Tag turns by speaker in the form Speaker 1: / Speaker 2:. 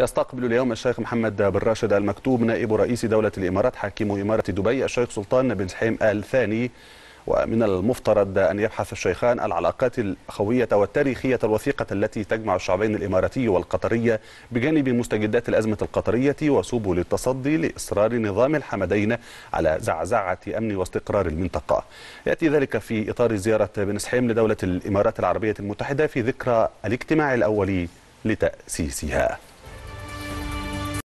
Speaker 1: يستقبل اليوم الشيخ محمد بن راشد المكتوب نائب رئيس دولة الإمارات حاكم إمارة دبي الشيخ سلطان بن سحيم آل ثاني ومن المفترض أن يبحث الشيخان العلاقات الأخوية والتاريخية الوثيقة التي تجمع الشعبين الإماراتي والقطرية بجانب مستجدات الأزمة القطرية وسبل التصدي لإصرار نظام الحمدين على زعزعة أمن واستقرار المنطقة يأتي ذلك في إطار زيارة بن سحيم لدولة الإمارات العربية المتحدة في ذكرى الاجتماع الأولي لتأسيسها